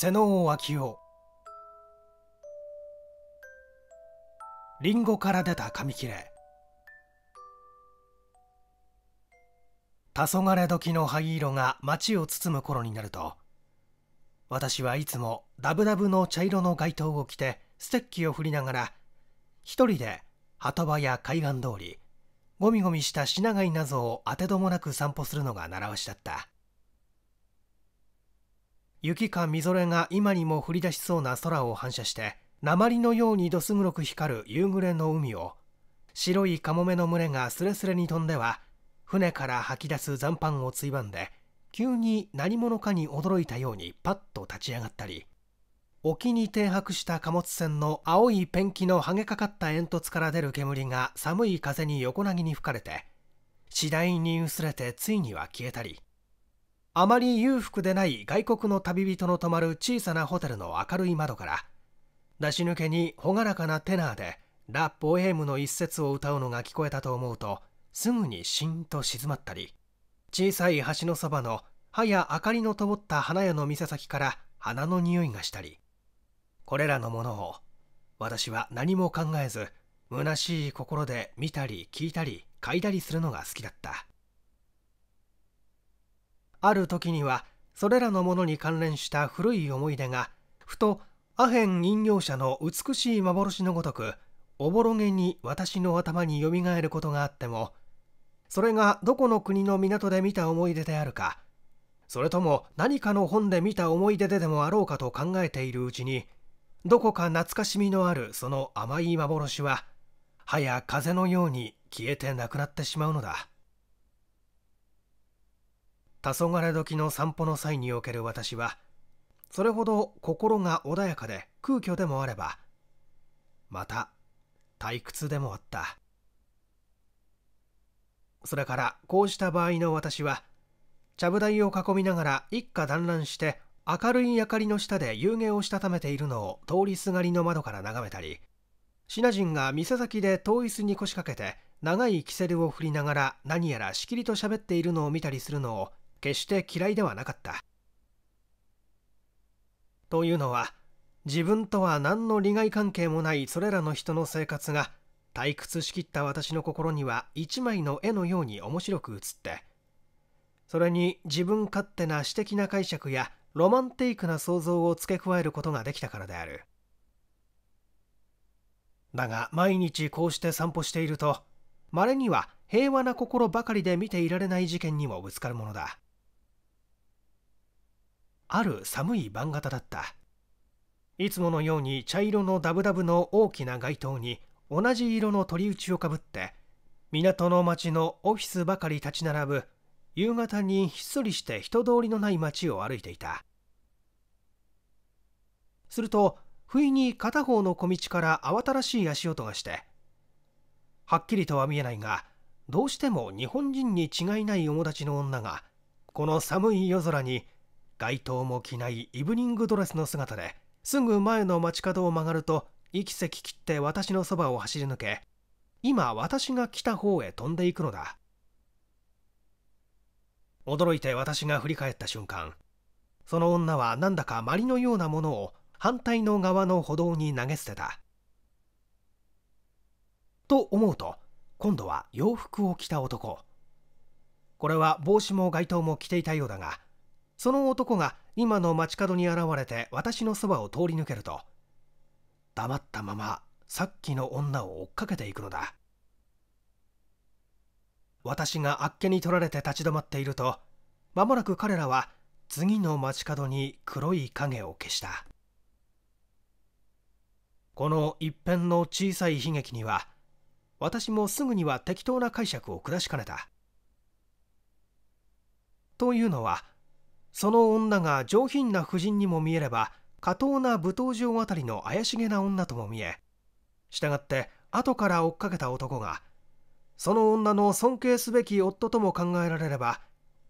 瀬能昭夫リンゴから出た紙切れ黄昏時の灰色が街を包む頃になると私はいつもダブダブの茶色の街灯を着てステッキを振りながら一人で波止場や海岸通りゴミゴミした品貝などを当てどもなく散歩するのが習わしだった雪かみぞれが今にも降り出しそうな空を反射して鉛のようにどす黒く光る夕暮れの海を白いカモメの群れがすれすれに飛んでは船から吐き出す残飯をついばんで急に何者かに驚いたようにパッと立ち上がったり沖に停泊した貨物船の青いペンキの剥げかかった煙突から出る煙が寒い風に横なぎに吹かれて次第に薄れてついには消えたりあまり裕福でない外国の旅人の泊まる小さなホテルの明るい窓から出し抜けに朗らかなテナーでラ・ポエームの一節を歌うのが聞こえたと思うとすぐにしんと静まったり小さい橋のそばの葉や明かりの灯った花屋の店先から花の匂いがしたりこれらのものを私は何も考えず虚しい心で見たり聞いたり嗅いだりするのが好きだったある時にはそれらのものに関連した古い思い出がふとアヘン飲料者の美しい幻のごとくおぼろげに私の頭によみがえることがあってもそれがどこの国の港で見た思い出であるかそれとも何かの本で見た思い出ででもあろうかと考えているうちにどこか懐かしみのあるその甘い幻ははや風のように消えてなくなってしまうのだ。黄昏時の散歩の際における私はそれほど心が穏やかで空虚でもあればまた退屈でもあったそれからこうした場合の私はちゃぶ台を囲みながら一家団らんして明るい明かりの下で夕げをしたためているのを通りすがりの窓から眺めたりシナ人が店先で遠い椅子に腰掛けて長いキセルを振りながら何やらしきりと喋っているのを見たりするのを決して嫌いではなかった。というのは自分とは何の利害関係もないそれらの人の生活が退屈しきった私の心には一枚の絵のように面白く映ってそれに自分勝手な私的な解釈やロマンテイクな想像を付け加えることができたからであるだが毎日こうして散歩しているとまれには平和な心ばかりで見ていられない事件にもぶつかるものだある寒い晩方だったいつものように茶色のダブダブの大きな街灯に同じ色の鳥打ちをかぶって港の町のオフィスばかり立ち並ぶ夕方にひっそりして人通りのない町を歩いていたすると不意に片方の小道から慌ただしい足音がしてはっきりとは見えないがどうしても日本人に違いない友達の女がこの寒い夜空に街灯も着ないイブニングドレスの姿ですぐ前の街角を曲がると息せき切って私のそばを走り抜け今私が来た方へ飛んでいくのだ驚いて私が振り返った瞬間その女はなんだかまりのようなものを反対の側の歩道に投げ捨てたと思うと今度は洋服を着た男これは帽子も街灯も着ていたようだがその男が今の街角に現れて私のそばを通り抜けると黙ったままさっきの女を追っかけていくのだ私があっけに取られて立ち止まっているとまもなく彼らは次の街角に黒い影を消したこの一辺の小さい悲劇には私もすぐには適当な解釈を下しかねたというのはその女が上品な婦人にも見えれば下等な舞踏場あたりの怪しげな女とも見えしたがって後から追っかけた男がその女の尊敬すべき夫とも考えられれば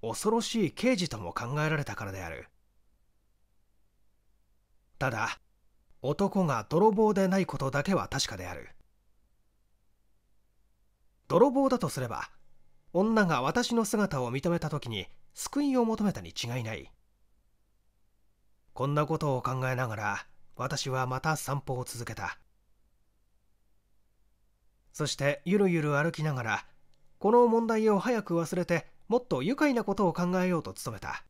恐ろしい刑事とも考えられたからであるただ男が泥棒でないことだけは確かである泥棒だとすれば女が私の姿を認めた時に救いを求めたに違いないこんなことを考えながら私はまた散歩を続けたそしてゆるゆる歩きながらこの問題を早く忘れてもっと愉快なことを考えようと努めた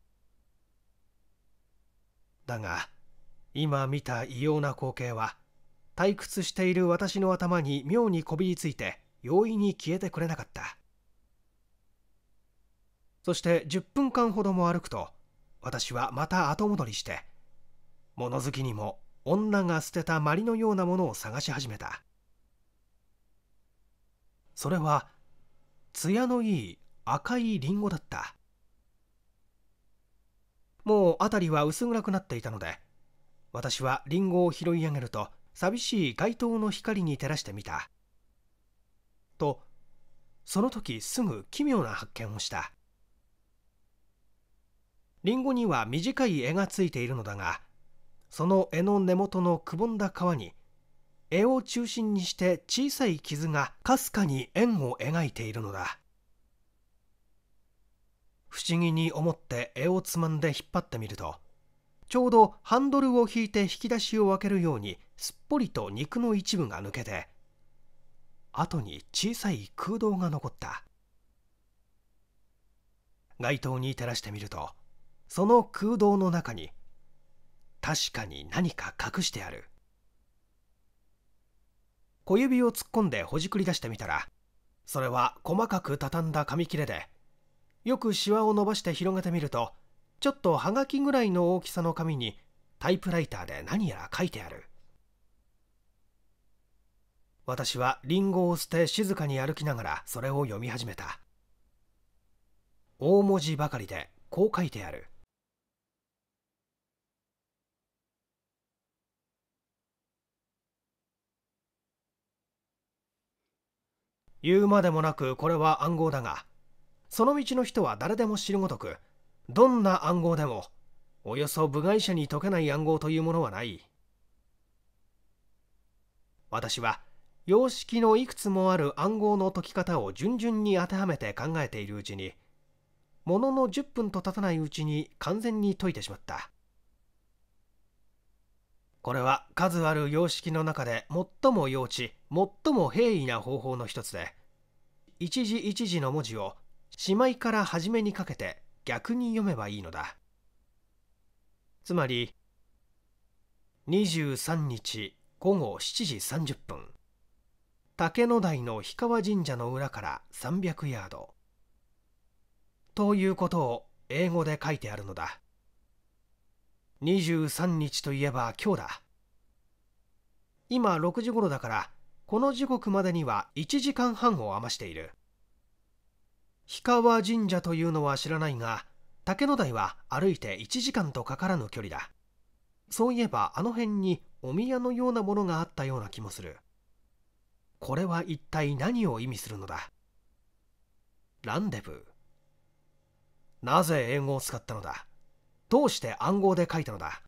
だが今見た異様な光景は退屈している私の頭に妙にこびりついて容易に消えてくれなかったそして10分間ほども歩くと私はまた後戻りして物好きにも女が捨てたまりのようなものを探し始めたそれは艶のいい赤いリンゴだったもう辺りは薄暗くなっていたので私はリンゴを拾い上げると寂しい街灯の光に照らしてみたとその時すぐ奇妙な発見をしたリンゴには短い柄がついているのだがその柄の根元のくぼんだ皮に柄を中心にして小さい傷がかすかに円を描いているのだ不思議に思って柄をつまんで引っ張ってみるとちょうどハンドルを引いて引き出しを開けるようにすっぽりと肉の一部が抜けて後に小さい空洞が残った街灯に照らしてみるとその空洞の中に確かに何か隠してある小指を突っ込んでほじくり出してみたらそれは細かく畳んだ紙切れでよくしわを伸ばして広げてみるとちょっとはがきぐらいの大きさの紙にタイプライターで何やら書いてある私はリンゴを捨て静かに歩きながらそれを読み始めた大文字ばかりでこう書いてある言うまでもなくこれは暗号だがその道の人は誰でも知るごとくどんな暗号でもおよそ部外者に解けない暗号というものはない私は様式のいくつもある暗号の解き方を順々に当てはめて考えているうちにものの10分と経たないうちに完全に解いてしまったこれは数ある様式の中で最も幼稚最も平易な方法の一つで一字一字の文字をしまいから始めにかけて逆に読めばいいのだつまり23日午後7時30分竹野台の氷川神社の裏から300ヤードということを英語で書いてあるのだ23日といえば今日だ今6時頃だからこの時刻までには1時間半を余している氷川神社というのは知らないが竹野台は歩いて1時間とかからぬ距離だそういえばあの辺にお宮のようなものがあったような気もするこれは一体何を意味するのだランデブーなぜ英語を使ったのだどうして暗号で書いたのだ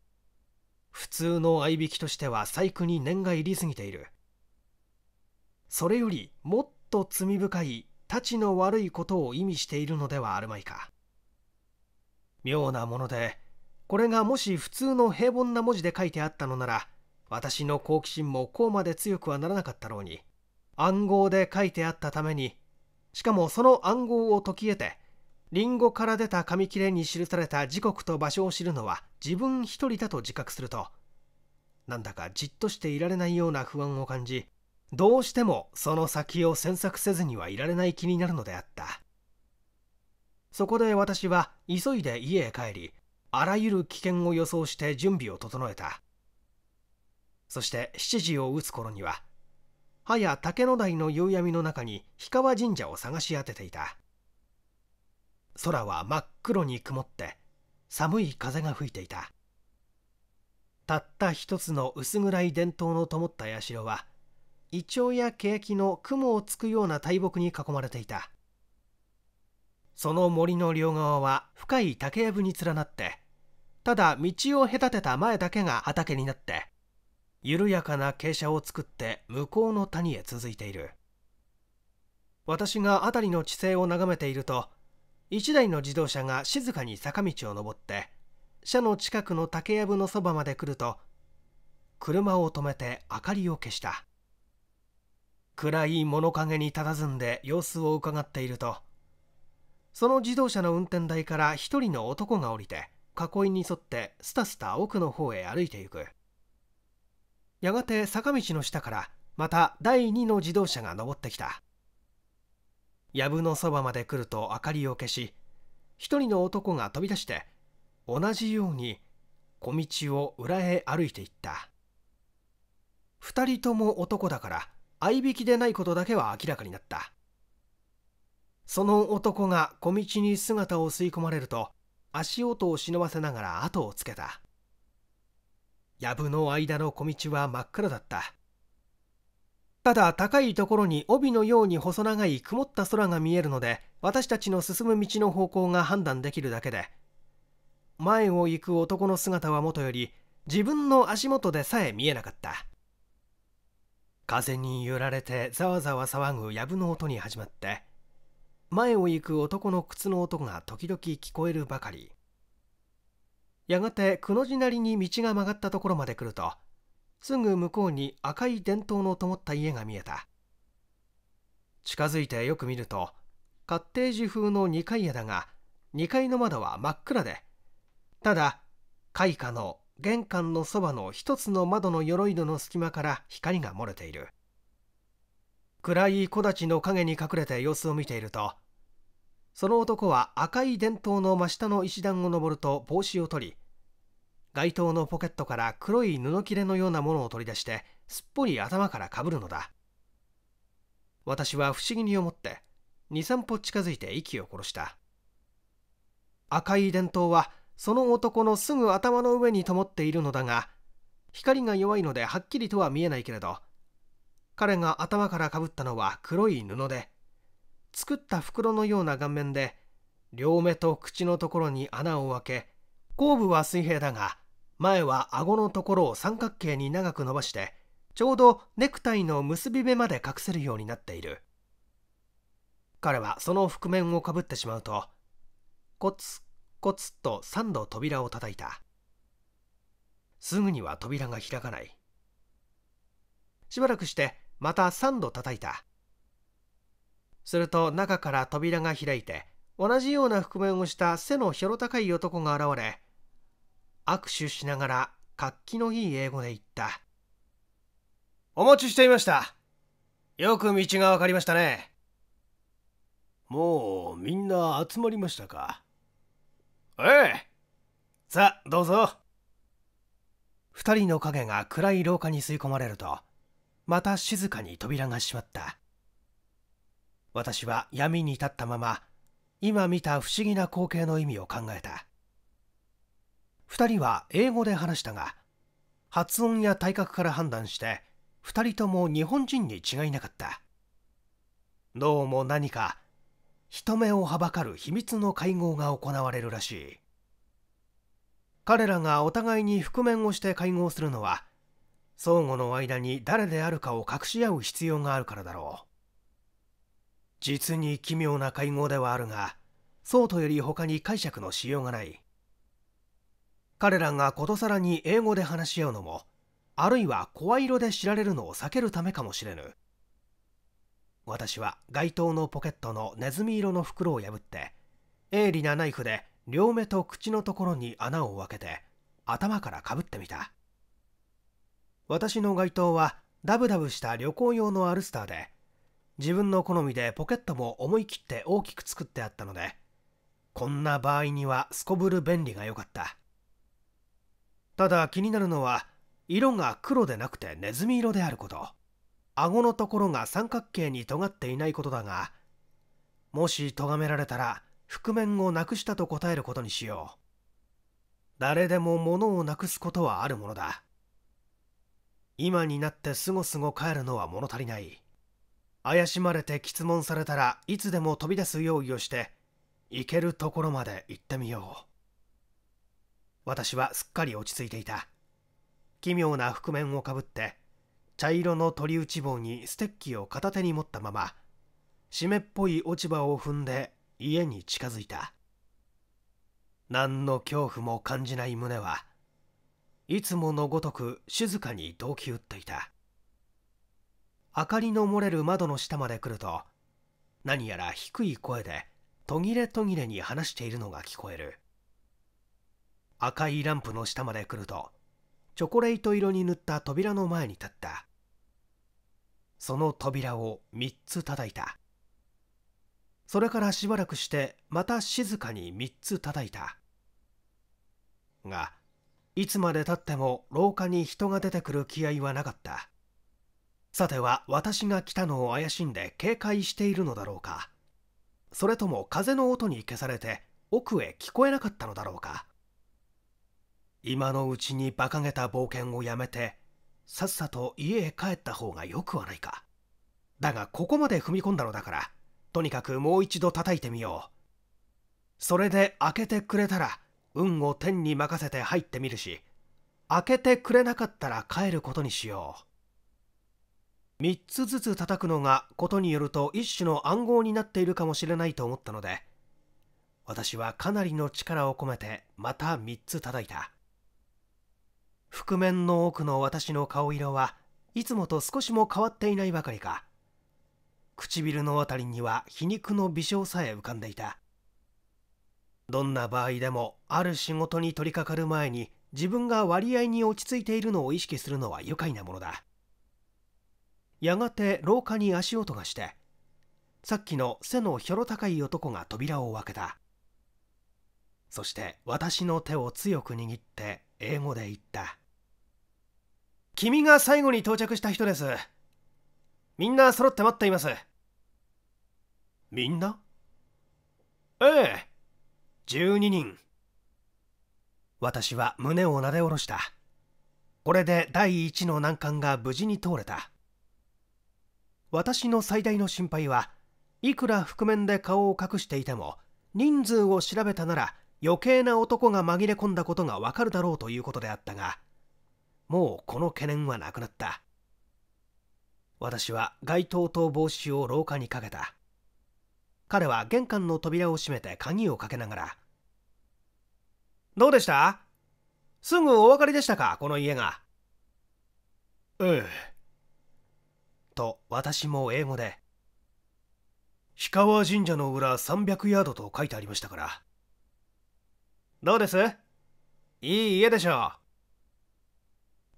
普通の合いびきとしては細工に念が入りすぎているそれよりもっと罪深いたちの悪いことを意味しているのではあるまいか妙なものでこれがもし普通の平凡な文字で書いてあったのなら私の好奇心もこうまで強くはならなかったろうに暗号で書いてあったためにしかもその暗号を解き得てリンゴから出た紙切れに記された時刻と場所を知るのは自分一人だと自覚するとなんだかじっとしていられないような不安を感じどうしてもその先を詮索せずにはいられない気になるのであったそこで私は急いで家へ帰りあらゆる危険を予想して準備を整えたそして7時を打つ頃にははや竹の台の夕闇の中に氷川神社を探し当てていた空は真っ黒に曇って寒い風が吹いていたたった一つの薄暗い伝統の灯った社はイチョウやケヤキの雲をつくような大木に囲まれていたその森の両側は深い竹やぶに連なってただ道を隔てた前だけが畑になって緩やかな傾斜を作って向こうの谷へ続いている私が辺りの地勢を眺めていると1台の自動車が静かに坂道を登って車の近くの竹やぶのそばまで来ると車を止めて明かりを消した暗い物陰に佇んで様子をうかがっているとその自動車の運転台から一人の男が降りて囲いに沿ってスタスタ奥の方へ歩いていくやがて坂道の下からまた第2の自動車が登ってきた藪のそばまで来ると明かりを消し一人の男が飛び出して同じように小道を裏へ歩いていった二人とも男だから合いびきでないことだけは明らかになったその男が小道に姿を吸い込まれると足音を忍ばせながら後をつけた藪の間の小道は真っ暗だったただ高いところに帯のように細長い曇った空が見えるので私たちの進む道の方向が判断できるだけで前を行く男の姿はもとより自分の足元でさえ見えなかった風に揺られてざわざわ騒ぐ藪の音に始まって前を行く男の靴の音が時々聞こえるばかりやがてくの字なりに道が曲がったところまで来るとすぐ向こうに赤い電灯の灯った家が見えた近づいてよく見るとカッテージ風の2階屋だが2階の窓は真っ暗でただ開花の玄関のそばの一つの窓の鎧戸の隙間から光が漏れている暗い木立の影に隠れて様子を見ているとその男は赤い電灯の真下の石段を登ると帽子を取り街灯のポケットから黒い布切れのようなものを取り出してすっぽり頭からかぶるのだ私は不思議に思って23歩近づいて息を殺した赤い電灯はその男のすぐ頭の上に灯っているのだが光が弱いのではっきりとは見えないけれど彼が頭からかぶったのは黒い布で作った袋のような顔面で両目と口のところに穴を開け後部は水平だが前は顎のところを三角形に長く伸ばしてちょうどネクタイの結び目まで隠せるようになっている彼はその覆面をかぶってしまうとコツコツと三度扉を叩いたすぐには扉が開かないしばらくしてまた三度叩いたすると中から扉が開いて同じような覆面をした背のひょろ高い男が現れ握手しながら活気のいい英語で言ったお待ちしていましたよく道が分かりましたねもうみんな集まりましたかええさあどうぞ2人の影が暗い廊下に吸い込まれるとまた静かに扉が閉まった私は闇に立ったまま今見た不思議な光景の意味を考えた2人は英語で話したが発音や体格から判断して2人とも日本人に違いなかったどうも何か人目をはばかる秘密の会合が行われるらしい彼らがお互いに覆面をして会合するのは相互の間に誰であるかを隠し合う必要があるからだろう実に奇妙な会合ではあるがそうとより他に解釈のしようがない彼らがことさらに英語で話し合うのもあるいは声色で知られるのを避けるためかもしれぬ私は街灯のポケットのネズミ色の袋を破って鋭利なナイフで両目と口のところに穴を開けて頭からかぶってみた私の街灯はダブダブした旅行用のアルスターで自分の好みでポケットも思い切って大きく作ってあったのでこんな場合にはすこぶる便利が良かったただ気になるのは色が黒でなくてネズミ色であること顎のところが三角形に尖っていないことだがもし咎められたら覆面をなくしたと答えることにしよう誰でも物をなくすことはあるものだ今になってすごすご帰るのは物足りない怪しまれて質問されたらいつでも飛び出す用意をして行けるところまで行ってみよう私はすっかり落ち着いていた奇妙な覆面をかぶって茶色の鳥打ち棒にステッキを片手に持ったまま湿っぽい落ち葉を踏んで家に近づいた何の恐怖も感じない胸はいつものごとく静かに動き打っていた明かりの漏れる窓の下まで来ると何やら低い声で途切れ途切れに話しているのが聞こえる赤いランプの下まで来るとチョコレート色に塗った扉の前に立ったその扉を3つ叩いたそれからしばらくしてまた静かに3つ叩いたがいつまでたっても廊下に人が出てくる気合はなかったさては私が来たのを怪しんで警戒しているのだろうかそれとも風の音に消されて奥へ聞こえなかったのだろうか今のうちに馬鹿げた冒険をやめてさっさと家へ帰った方がよくはないかだがここまで踏み込んだのだからとにかくもう一度叩いてみようそれで開けてくれたら運を天に任せて入ってみるし開けてくれなかったら帰ることにしよう3つずつ叩くのがことによると一種の暗号になっているかもしれないと思ったので私はかなりの力を込めてまた3つ叩いた覆面の奥の私の顔色はいつもと少しも変わっていないばかりか唇の辺りには皮肉の微笑さえ浮かんでいたどんな場合でもある仕事に取り掛かる前に自分が割合に落ち着いているのを意識するのは愉快なものだやがて廊下に足音がしてさっきの背のひょろ高い男が扉を開けたそして私の手を強く握って英語で言った「君が最後に到着した人ですみんな揃って待っています」みんなええ12人私は胸をなで下ろしたこれで第一の難関が無事に通れた私の最大の心配はいくら覆面で顔を隠していても人数を調べたなら余計な男が紛れ込んだことがわかるだろうということであったがもうこの懸念はなくなった私は街灯と帽子を廊下にかけた彼は玄関の扉を閉めて鍵をかけながら「どうでしたすぐお分かりでしたかこの家が」ええと私も英語で氷川神社の裏300ヤードと書いてありましたからどうですいい家でしょ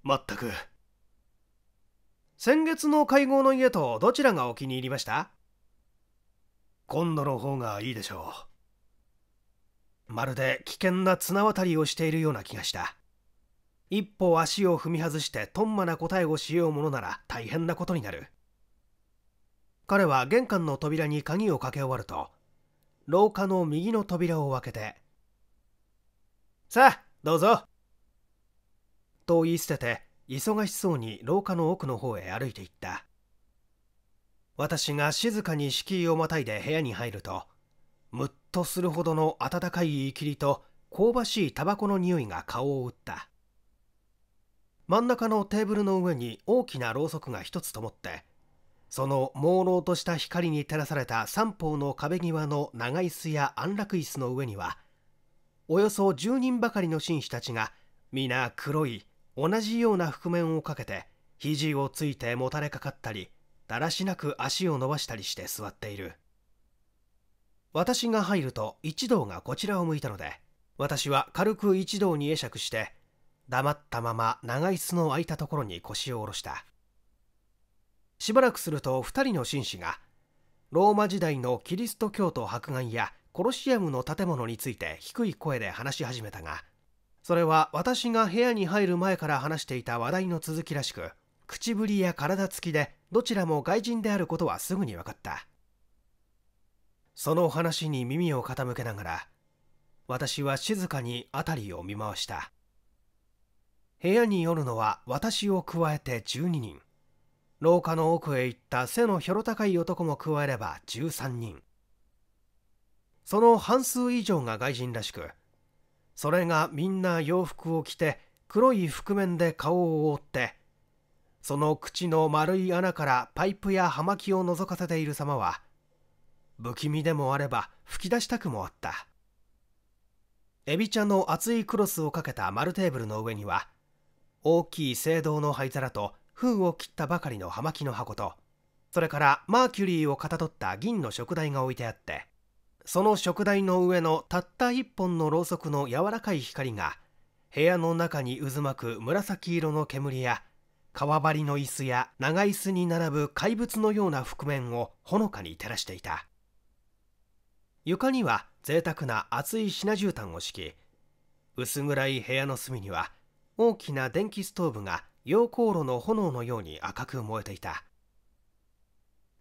うまったく先月の会合の家とどちらがお気に入りました今度の方がいいでしょうまるで危険な綱渡りをしているような気がした一歩足を踏み外してとんまな答えをしようものなら大変なことになる彼は玄関の扉に鍵をかけ終わると廊下の右の扉を開けて「さあどうぞ」と言い捨てて忙しそうに廊下の奥の方へ歩いていった私が静かに敷居をまたいで部屋に入るとむっとするほどの温かいいきりと香ばしいタバコの匂いが顔を打った真ん中のテーブルの上に大きなろうそくが一つともってその朦朧とした光に照らされた三方の壁際の長椅子や安楽椅子の上にはおよそ10人ばかりの紳士たちが皆黒い同じような覆面をかけて肘をついてもたれかかったりだらしなく足を伸ばしたりして座っている私が入ると一同がこちらを向いたので私は軽く一同に会釈して黙ったまま長い子の空いたところに腰を下ろしたしばらくすると2人の紳士がローマ時代のキリスト教徒迫害やコロシアムの建物について低い声で話し始めたがそれは私が部屋に入る前から話していた話題の続きらしく口ぶりや体つきでどちらも外人であることはすぐに分かったその話に耳を傾けながら私は静かに辺りを見回した部屋に寄るのは私を加えて12人廊下の奥へ行った背のひょろ高い男も加えれば13人その半数以上が外人らしくそれがみんな洋服を着て黒い覆面で顔を覆ってその口の丸い穴からパイプや葉巻を覗かせている様は不気味でもあれば吹き出したくもあったエビ茶の厚いクロスをかけた丸テーブルの上には大きい青銅の灰皿と封を切ったばかりの葉巻の箱とそれからマーキュリーをかたどった銀の食台が置いてあってその食台の上のたった一本のろうそくの柔らかい光が部屋の中に渦巻く紫色の煙や川張りの椅子や長椅子に並ぶ怪物のような覆面をほのかに照らしていた床には贅沢な厚い品絨毯を敷き薄暗い部屋の隅には大きな電気ストーブが溶鉱炉の炎のように赤く燃えていた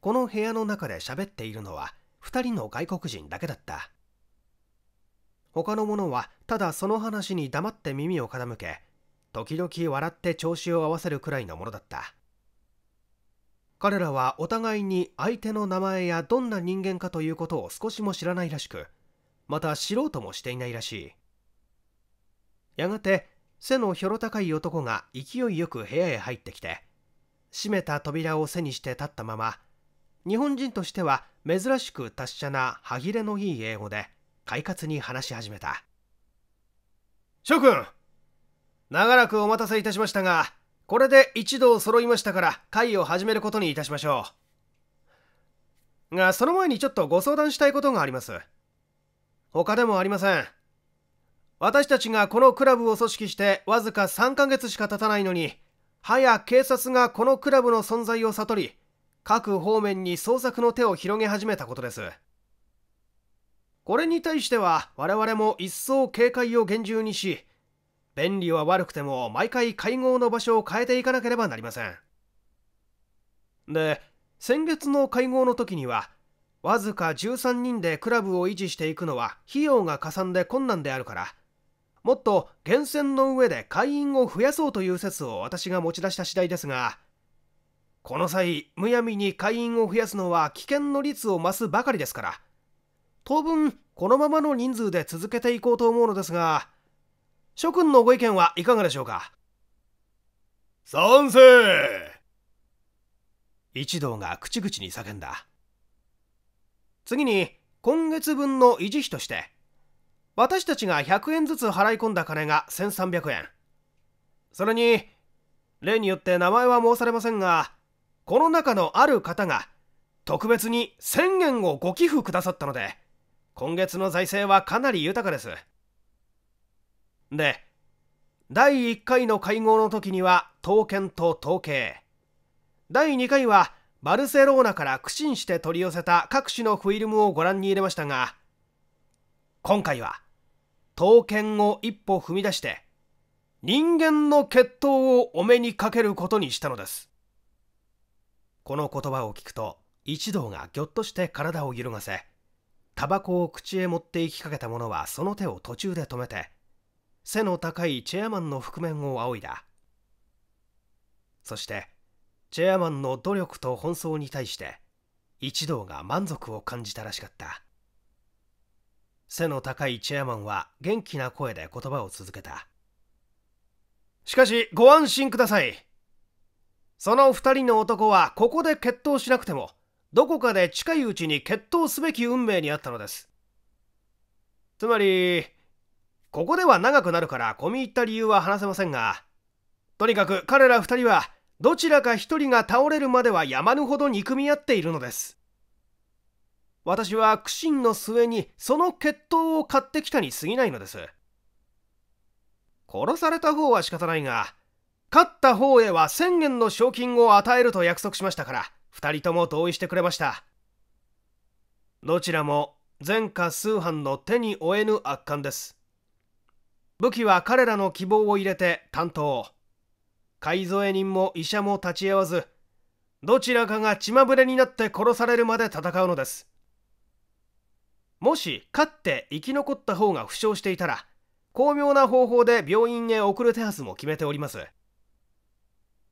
この部屋の中で喋っているのは2人の外国人だけだった他の者はただその話に黙って耳を傾け時々笑って調子を合わせるくらいのものだった彼らはお互いに相手の名前やどんな人間かということを少しも知らないらしくまた知ろうともしていないらしいやがて背のひょろ高い男が勢いよく部屋へ入ってきて閉めた扉を背にして立ったまま日本人としては珍しく達者な歯切れのいい英語で快活に話し始めた諸君長らくお待たせいたしましたがこれで一同揃いましたから会を始めることにいたしましょうがその前にちょっとご相談したいことがあります他でもありません私たちがこのクラブを組織してわずか3ヶ月しか経たないのに、はや警察がこのクラブの存在を悟り、各方面に捜索の手を広げ始めたことです。これに対しては我々も一層警戒を厳重にし、便利は悪くても毎回会合の場所を変えていかなければなりません。で、先月の会合の時には、わずか13人でクラブを維持していくのは費用がかさんで困難であるから、もっと源泉の上で会員を増やそうという説を私が持ち出した次第ですがこの際むやみに会員を増やすのは危険の率を増すばかりですから当分このままの人数で続けていこうと思うのですが諸君のご意見はいかがでしょうか賛成一同が口々に叫んだ次に今月分の維持費として私たちが100円ずつ払い込んだ金が1300円それに例によって名前は申されませんがこの中のある方が特別に1000円をご寄付くださったので今月の財政はかなり豊かですで第1回の会合の時には刀剣と統計第2回はバルセローナから苦心して取り寄せた各種のフィルムをご覧に入れましたが今回は刀剣を一歩踏み出して人間の血統をお目にかけることにしたのですこの言葉を聞くと一同がぎょっとして体を揺るがせタバコを口へ持って行きかけた者はその手を途中で止めて背の高いチェアマンの覆面を仰いだそしてチェアマンの努力と奔走に対して一同が満足を感じたらしかった背の高いチェアマンは元気な声で言葉を続けたしかしご安心くださいその2人の男はここで決闘しなくてもどこかで近いうちに決闘すべき運命にあったのですつまりここでは長くなるから込み入った理由は話せませんがとにかく彼ら2人はどちらか1人が倒れるまでは山ぬほど憎み合っているのです私は苦心の末にその決闘を買ってきたに過ぎないのです殺された方は仕方ないが勝った方へは1000元の賞金を与えると約束しましたから2人とも同意してくれましたどちらも前科数犯の手に負えぬ圧巻です武器は彼らの希望を入れて担当改造絵人も医者も立ち会わずどちらかが血まぶれになって殺されるまで戦うのですもし勝って生き残った方が負傷していたら巧妙な方法で病院へ送る手はずも決めております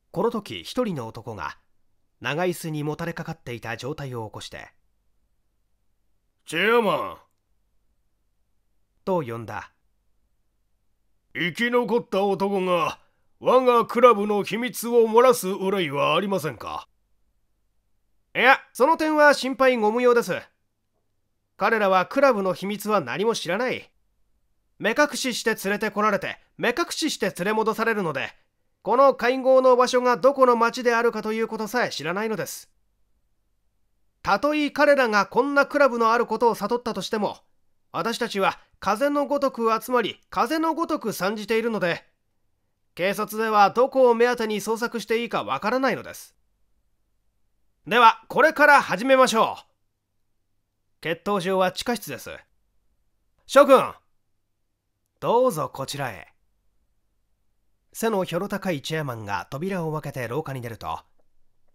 この時一人の男が長椅子にもたれかかっていた状態を起こして「チェアマン」と呼んだ生き残った男が我がクラブの秘密を漏らす憂いはありませんかいやその点は心配ご無用です彼らはクラブの秘密は何も知らない。目隠しして連れてこられて、目隠しして連れ戻されるので、この会合の場所がどこの町であるかということさえ知らないのです。たとえ彼らがこんなクラブのあることを悟ったとしても、私たちは風のごとく集まり、風のごとく参じているので、警察ではどこを目当てに捜索していいかわからないのです。では、これから始めましょう。血統場は地下室です。諸君どうぞこちらへ。背のひょろ高いチェアマンが扉を開けて廊下に出ると、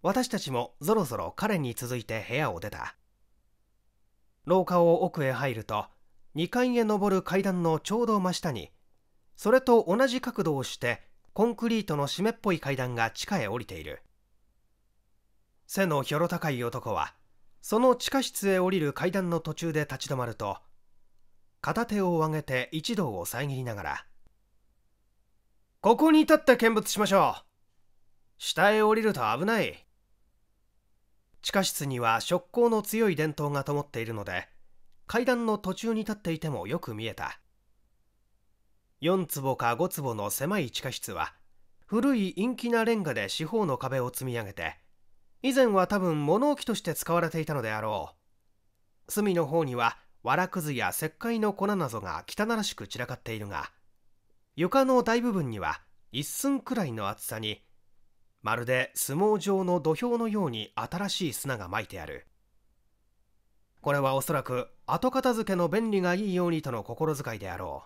私たちもぞろぞろ彼に続いて部屋を出た。廊下を奥へ入ると、2階へ上る階段のちょうど真下に、それと同じ角度をして、コンクリートの湿っぽい階段が地下へ降りている。背のひょろ高い男は、その地下室へ降りる階段の途中で立ち止まると片手を上げて一同を遮りながら「ここに立って見物しましょう下へ降りると危ない」地下室には食光の強い電灯が灯っているので階段の途中に立っていてもよく見えた4坪か5坪の狭い地下室は古い陰気なレンガで四方の壁を積み上げて以前は多分物置として使われていたのであろう隅の方にはわらくずや石灰の粉などが汚らしく散らかっているが床の大部分には一寸くらいの厚さにまるで相撲場の土俵のように新しい砂がまいてあるこれはおそらく後片付けの便利がいいようにとの心遣いであろ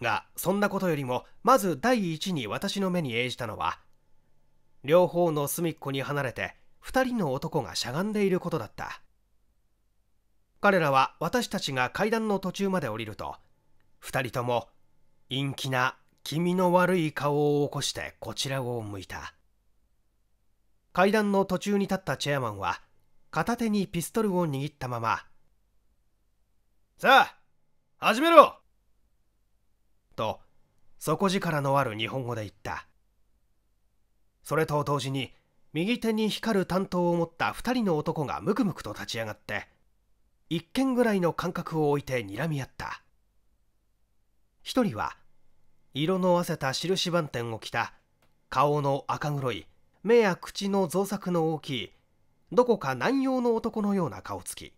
うがそんなことよりもまず第一に私の目に映じたのは両方の隅っこに離れて2人の男がしゃがんでいることだった彼らは私たちが階段の途中まで降りると2人とも陰気な気味の悪い顔を起こしてこちらを向いた階段の途中に立ったチェアマンは片手にピストルを握ったまま「さあ始めろ!」と底力のある日本語で言ったそれと同時に右手に光る担当を持った2人の男がムクムクと立ち上がって一軒ぐらいの間隔を置いて睨み合った1人は色の合わせた印番点を着た顔の赤黒い目や口の造作の大きいどこか南洋の男のような顔つき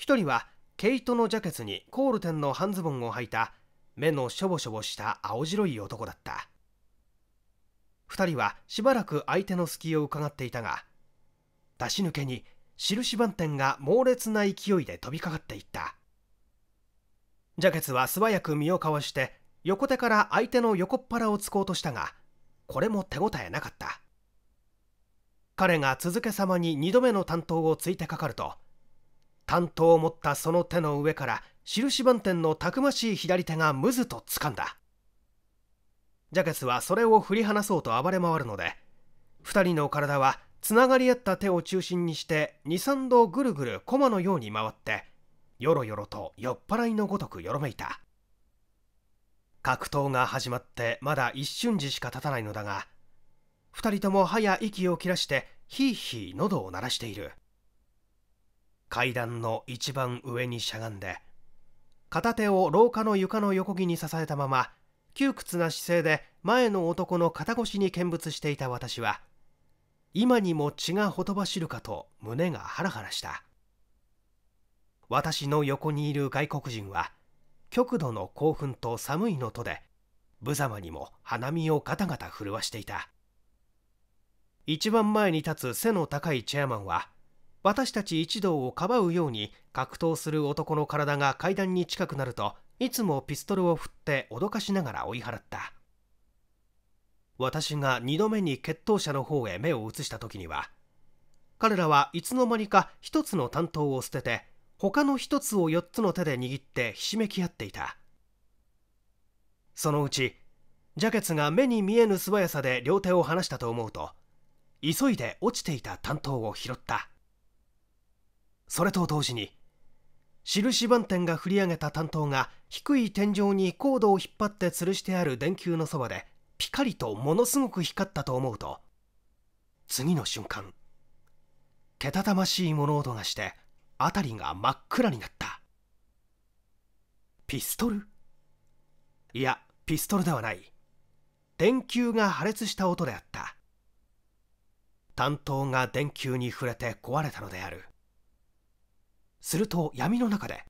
1人は毛糸のジャケツにコールテンの半ズボンを履いた目のしょぼしょぼした青白い男だった2人はしばらく相手の隙をうかがっていたが出し抜けに印番店が猛烈な勢いで飛びかかっていったジャケツは素早く身をかわして横手から相手の横っ腹を突こうとしたがこれも手応えなかった彼が続けさまに2度目の担当をついてかかると担当を持ったその手の上から印番店のたくましい左手がむずと掴んだジャケスはそれを振り離そうと暴れ回るので2人の体はつながり合った手を中心にして23度ぐるぐる駒のように回ってよろよろと酔っ払いのごとくよろめいた格闘が始まってまだ一瞬時しか経たないのだが2人とも歯や息を切らしてひいひい喉を鳴らしている階段の一番上にしゃがんで片手を廊下の床の横木に支えたまま窮屈な姿勢で前の男の肩越しに見物していた私は今にも血がほとばしるかと胸がハラハラした私の横にいる外国人は極度の興奮と寒いのとで無様にも花見をガタガタ震わしていた一番前に立つ背の高いチェアマンは私たち一同をかばうように格闘する男の体が階段に近くなるといつもピストルを振って脅かしながら追い払った私が2度目に決闘者の方へ目を移した時には彼らはいつの間にか1つの担当を捨てて他の1つを4つの手で握ってひしめき合っていたそのうちジャケツが目に見えぬ素早さで両手を離したと思うと急いで落ちていた担当を拾ったそれと同時に印番店が振り上げた担当が低い天井にコードを引っ張って吊るしてある電球のそばでピカリとものすごく光ったと思うと次の瞬間けたたましい物音がして辺りが真っ暗になったピストルいやピストルではない電球が破裂した音であった担当が電球に触れて壊れたのであるすると闇の中で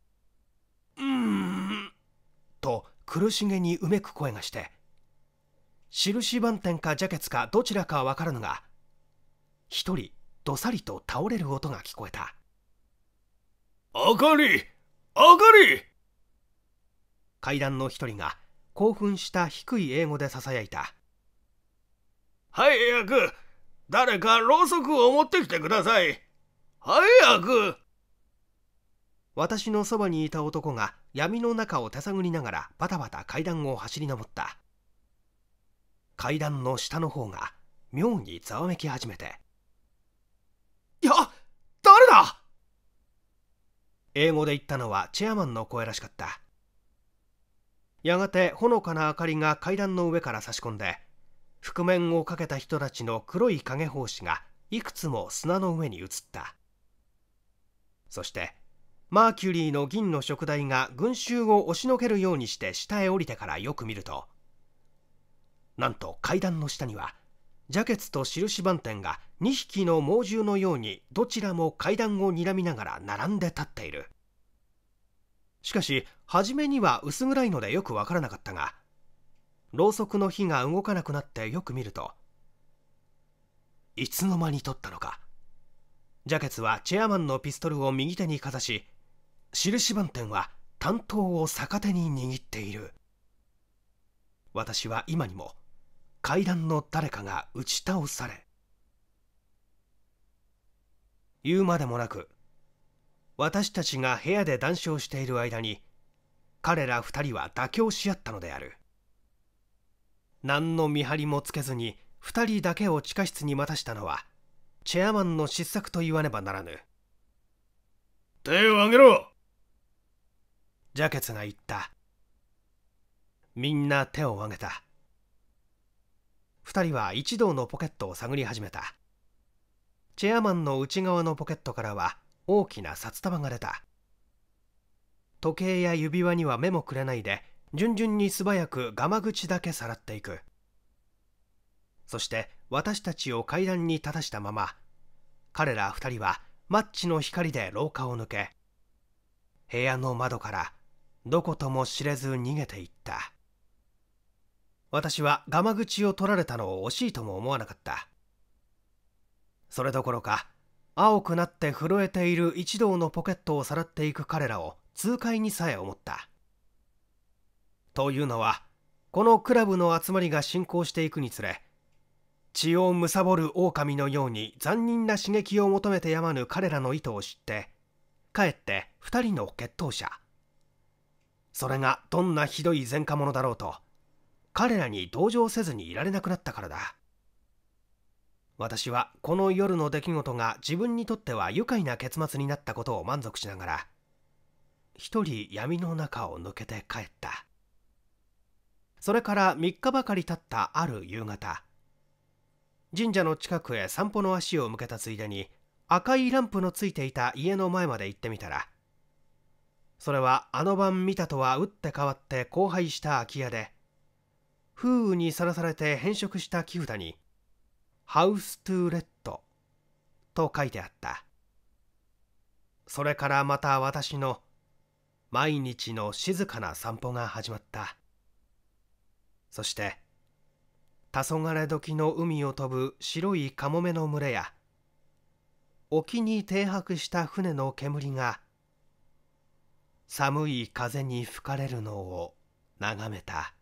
「うーん」と苦しげにうめく声がして印番店かジャケツかどちらかわからぬが一人どさりと倒れる音が聞こえた「あかりあかり!」階段の一人が興奮した低い英語でささやいた「早く誰かろうそくを持ってきてください早く!」私のそばにいた男が闇の中を手探りながらバタバタ階段を走り上った階段の下の方が妙にざわめき始めて「いや誰だ!」英語で言ったのはチェアマンの声らしかったやがてほのかな明かりが階段の上から差し込んで覆面をかけた人たちの黒い影胞子がいくつも砂の上に映ったそしてマーキュリーの銀の食台が群衆を押しのけるようにして下へ降りてからよく見るとなんと階段の下にはジャケツと印番店が2匹の猛獣のようにどちらも階段を睨みながら並んで立っているしかし初めには薄暗いのでよくわからなかったがろうそくの火が動かなくなってよく見るといつの間に取ったのかジャケツはチェアマンのピストルを右手にかざし印番店は担当を逆手に握っている私は今にも階段の誰かが打ち倒され言うまでもなく私たちが部屋で談笑している間に彼ら2人は妥協し合ったのである何の見張りもつけずに2人だけを地下室に待たしたのはチェアマンの失策と言わねばならぬ手を挙げろジャケツが言った。みんな手を挙げた。二人は一同のポケットを探り始めた。チェアマンの内側のポケットからは大きな札束が出た。時計や指輪には目もくれないで、順々に素早くガマ口だけさらっていく。そして私たちを階段に立たしたまま、彼ら二人はマッチの光で廊下を抜け、部屋の窓からどことも知れず逃げていった私はガマ口を取られたのを惜しいとも思わなかったそれどころか青くなって震えている一同のポケットをさらっていく彼らを痛快にさえ思ったというのはこのクラブの集まりが進行していくにつれ血をむさぼる狼のように残忍な刺激を求めてやまぬ彼らの意図を知ってかえって2人の決闘者それがどんなひどい前科者だろうと彼らに同情せずにいられなくなったからだ私はこの夜の出来事が自分にとっては愉快な結末になったことを満足しながら一人闇の中を抜けて帰ったそれから3日ばかり経ったある夕方神社の近くへ散歩の足を向けたついでに赤いランプのついていた家の前まで行ってみたらそれはあの晩見たとは打って変わって荒廃した空き家で風雨にさらされて変色した木札に「ハウス・トゥ・レット」と書いてあったそれからまた私の毎日の静かな散歩が始まったそして黄昏時の海を飛ぶ白いカモメの群れや沖に停泊した船の煙が寒い風に吹かれるのを眺めた